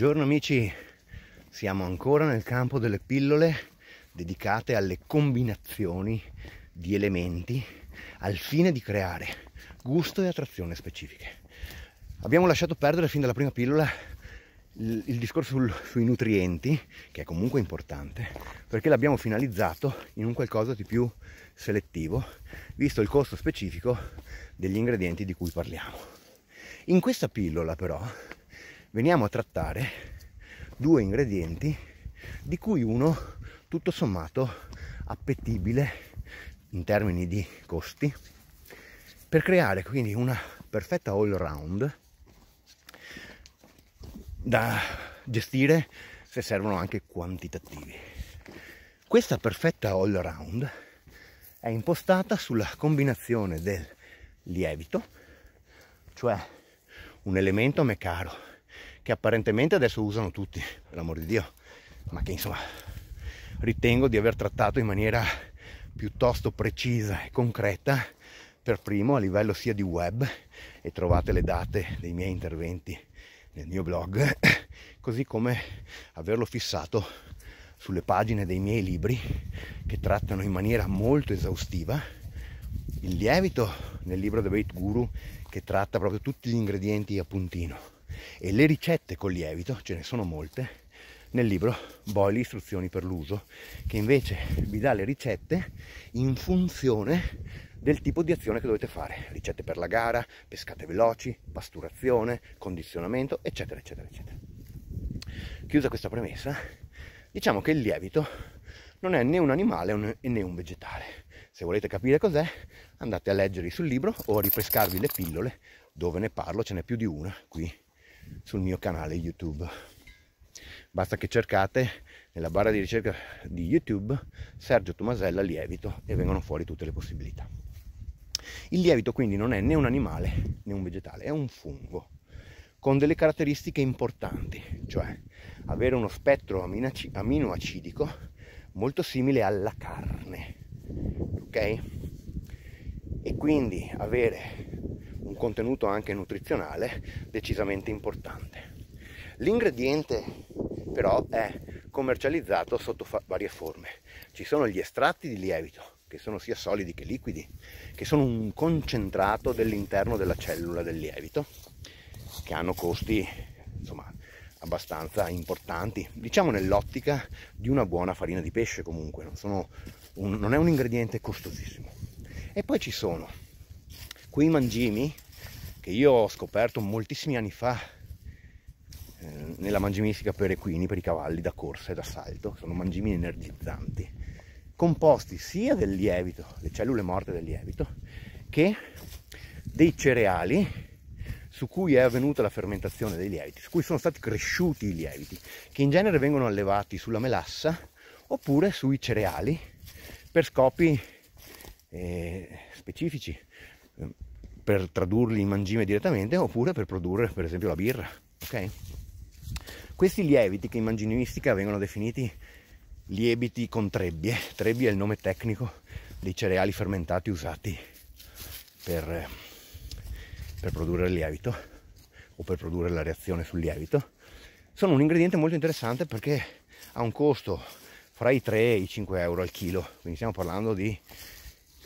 Buongiorno amici, siamo ancora nel campo delle pillole dedicate alle combinazioni di elementi al fine di creare gusto e attrazione specifiche. Abbiamo lasciato perdere fin dalla prima pillola il, il discorso sul, sui nutrienti, che è comunque importante, perché l'abbiamo finalizzato in un qualcosa di più selettivo, visto il costo specifico degli ingredienti di cui parliamo. In questa pillola però veniamo a trattare due ingredienti di cui uno tutto sommato appetibile in termini di costi per creare quindi una perfetta all round da gestire se servono anche quantitativi. Questa perfetta all round è impostata sulla combinazione del lievito, cioè un elemento a me caro che apparentemente adesso usano tutti, per l'amor di Dio, ma che insomma ritengo di aver trattato in maniera piuttosto precisa e concreta per primo a livello sia di web e trovate le date dei miei interventi nel mio blog, così come averlo fissato sulle pagine dei miei libri che trattano in maniera molto esaustiva il lievito nel libro The Bait Guru che tratta proprio tutti gli ingredienti a puntino e le ricette col lievito, ce ne sono molte, nel libro Boyle istruzioni per l'uso, che invece vi dà le ricette in funzione del tipo di azione che dovete fare, ricette per la gara, pescate veloci, pasturazione, condizionamento, eccetera, eccetera, eccetera. Chiusa questa premessa, diciamo che il lievito non è né un animale né un vegetale. Se volete capire cos'è, andate a leggere sul libro o a ripescarvi le pillole dove ne parlo, ce n'è più di una qui sul mio canale YouTube. Basta che cercate nella barra di ricerca di YouTube Sergio Tomasella lievito e vengono fuori tutte le possibilità. Il lievito quindi non è né un animale né un vegetale, è un fungo con delle caratteristiche importanti, cioè avere uno spettro aminoacidico molto simile alla carne, ok? E quindi avere un contenuto anche nutrizionale decisamente importante. L'ingrediente però è commercializzato sotto fa- varie forme. Ci sono gli estratti di lievito, che sono sia solidi che liquidi, che sono un concentrato dell'interno della cellula del lievito, che hanno costi insomma abbastanza importanti, diciamo nell'ottica di una buona farina di pesce comunque, non, un, non è un ingrediente costosissimo. E poi ci sono quei mangimi che io ho scoperto moltissimi anni fa eh, nella mangimistica per equini, per i cavalli da corsa e da salto, sono mangimi energizzanti, composti sia del lievito, le cellule morte del lievito, che dei cereali su cui è avvenuta la fermentazione dei lieviti, su cui sono stati cresciuti i lieviti, che in genere vengono allevati sulla melassa oppure sui cereali per scopi eh, specifici, per tradurli in mangime direttamente oppure per produrre per esempio la birra. Okay? Questi lieviti che in manginistica vengono definiti lieviti con trebbie, trebbie è il nome tecnico dei cereali fermentati usati per, per produrre il lievito o per produrre la reazione sul lievito, sono un ingrediente molto interessante perché ha un costo fra i 3 e i 5 euro al chilo, quindi stiamo parlando di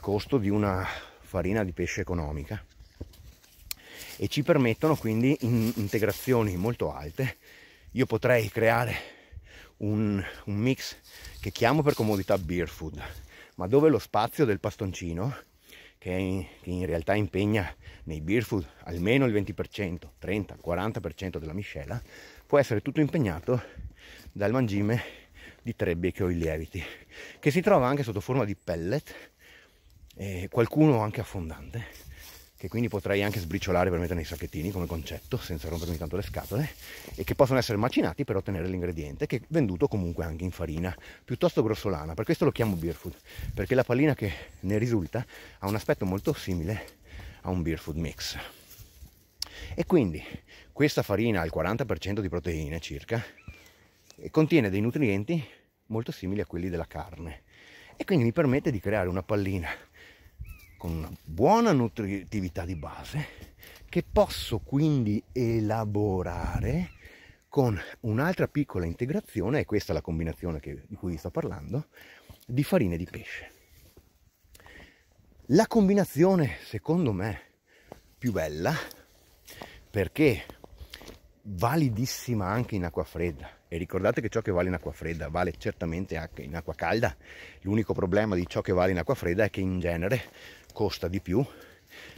costo di una farina di pesce economica e ci permettono quindi in integrazioni molto alte. Io potrei creare un, un mix che chiamo per comodità beer food, ma dove lo spazio del pastoncino che in, che in, realtà impegna nei beer food almeno il 20%, 30, 40% della miscela, può essere tutto impegnato dal mangime di trebbie che ho i lieviti, che si trova anche sotto forma di pellet e qualcuno anche affondante, che quindi potrei anche sbriciolare per mettere nei sacchettini come concetto, senza rompermi tanto le scatole, e che possono essere macinati per ottenere l'ingrediente, che è venduto comunque anche in farina, piuttosto grossolana, per questo lo chiamo beer food, perché la pallina che ne risulta ha un aspetto molto simile a un beer food mix. E quindi questa farina al 40% di proteine circa contiene dei nutrienti molto simili a quelli della carne e quindi mi permette di creare una pallina con una buona nutritività di base che posso quindi elaborare con un'altra piccola integrazione, e questa è la combinazione che, di cui sto parlando, di farine di pesce. La combinazione, secondo me, più bella, perché validissima anche in acqua fredda, e ricordate che ciò che vale in acqua fredda vale certamente anche in acqua calda, l'unico problema di ciò che vale in acqua fredda è che in genere costa di più,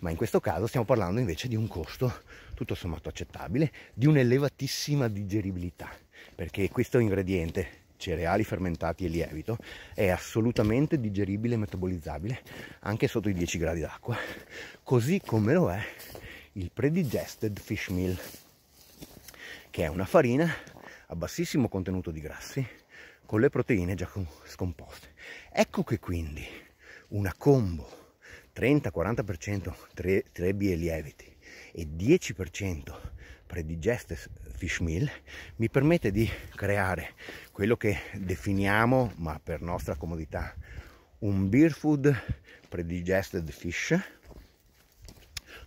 ma in questo caso stiamo parlando invece di un costo tutto sommato accettabile, di un'elevatissima digeribilità, perché questo ingrediente cereali fermentati e lievito è assolutamente digeribile e metabolizzabile anche sotto i 10 gradi d'acqua, così come lo è il predigested fish meal, che è una farina a bassissimo contenuto di grassi con le proteine già scomposte. Ecco che quindi una combo 30-40% tre, e lieviti e 10% predigeste fish meal mi permette di creare quello che definiamo, ma per nostra comodità, un beer food predigested fish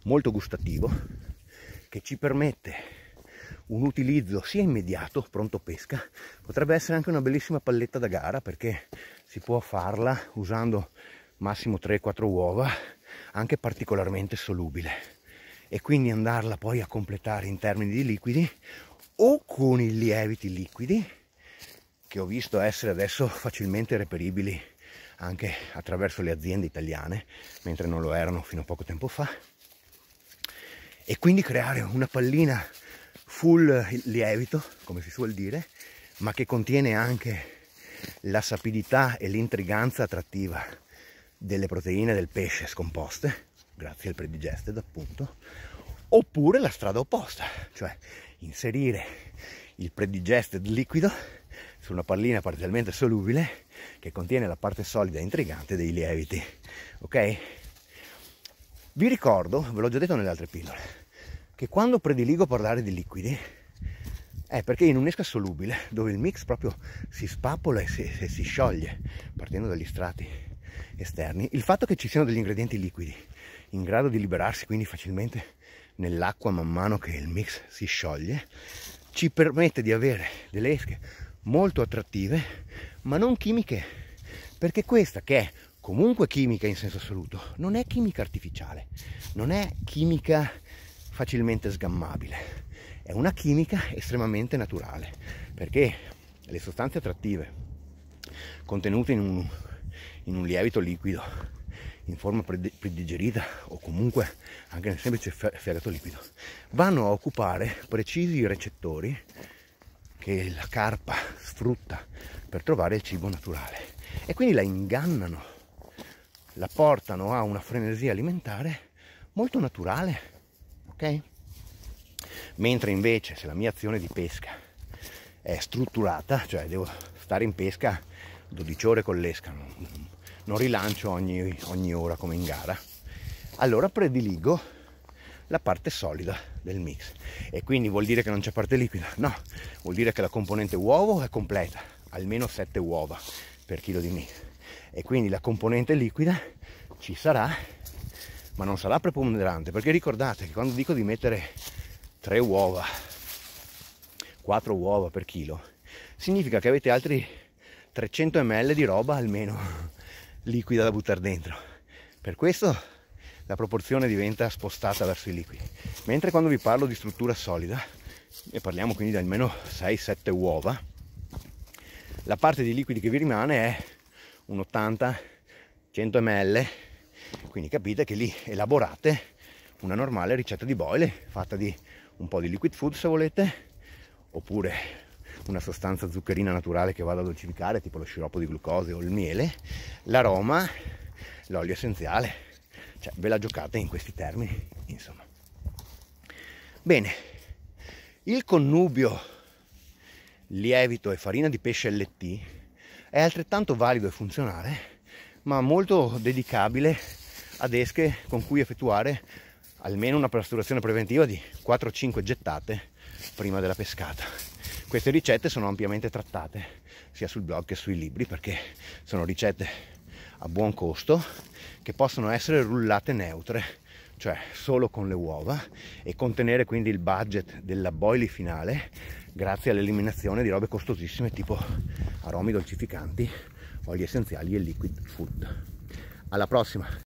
molto gustativo che ci permette un utilizzo sia immediato, pronto pesca, potrebbe essere anche una bellissima palletta da gara perché si può farla usando massimo 3-4 uova, anche particolarmente solubile e quindi andarla poi a completare in termini di liquidi o con i lieviti liquidi che ho visto essere adesso facilmente reperibili anche attraverso le aziende italiane, mentre non lo erano fino a poco tempo fa, e quindi creare una pallina full lievito, come si suol dire, ma che contiene anche la sapidità e l'intriganza attrattiva delle proteine del pesce scomposte, grazie al predigested appunto, oppure la strada opposta, cioè inserire il predigested liquido su una pallina parzialmente solubile che contiene la parte solida e intrigante dei lieviti, ok? Vi ricordo, ve l'ho già detto nelle altre pillole, che quando prediligo parlare di liquidi è perché in un'esca solubile, dove il mix proprio si spappola e si, si scioglie, partendo dagli strati esterni. Il fatto che ci siano degli ingredienti liquidi in grado di liberarsi quindi facilmente nell'acqua man mano che il mix si scioglie ci permette di avere delle esche molto attrattive ma non chimiche perché questa che è comunque chimica in senso assoluto non è chimica artificiale non è chimica facilmente sgammabile è una chimica estremamente naturale perché le sostanze attrattive contenute in un in un lievito liquido, in forma predigerita o comunque anche nel semplice fegato liquido, vanno a occupare precisi recettori che la carpa sfrutta per trovare il cibo naturale e quindi la ingannano, la portano a una frenesia alimentare molto naturale, ok? Mentre invece se la mia azione di pesca è strutturata, cioè devo stare in pesca 12 ore con l'esca, non rilancio ogni, ogni ora come in gara, allora prediligo la parte solida del mix. E quindi vuol dire che non c'è parte liquida? No, vuol dire che la componente uovo è completa, almeno 7 uova per chilo di mix. E quindi la componente liquida ci sarà, ma non sarà preponderante, perché ricordate che quando dico di mettere 3 uova, 4 uova per chilo, significa che avete altri 300 ml di roba almeno liquida da buttare dentro. Per questo la proporzione diventa spostata verso i liquidi. Mentre quando vi parlo di struttura solida, e parliamo quindi di almeno 6-7 uova, la parte di liquidi che vi rimane è un 80-100 ml, quindi capite che lì elaborate una normale ricetta di boile fatta di un po' di liquid food se volete, oppure una sostanza zuccherina naturale che vado a dolcificare, tipo lo sciroppo di glucosio o il miele, l'aroma, l'olio essenziale, cioè ve la giocate in questi termini, insomma. Bene, il connubio lievito e farina di pesce LT è altrettanto valido e funzionale, ma molto dedicabile ad esche con cui effettuare almeno una pasturazione preventiva di 4-5 gettate prima della pescata. Queste ricette sono ampiamente trattate sia sul blog che sui libri perché sono ricette a buon costo che possono essere rullate neutre, cioè solo con le uova e contenere quindi il budget della boili finale grazie all'eliminazione di robe costosissime tipo aromi dolcificanti, oli essenziali e liquid food. Alla prossima!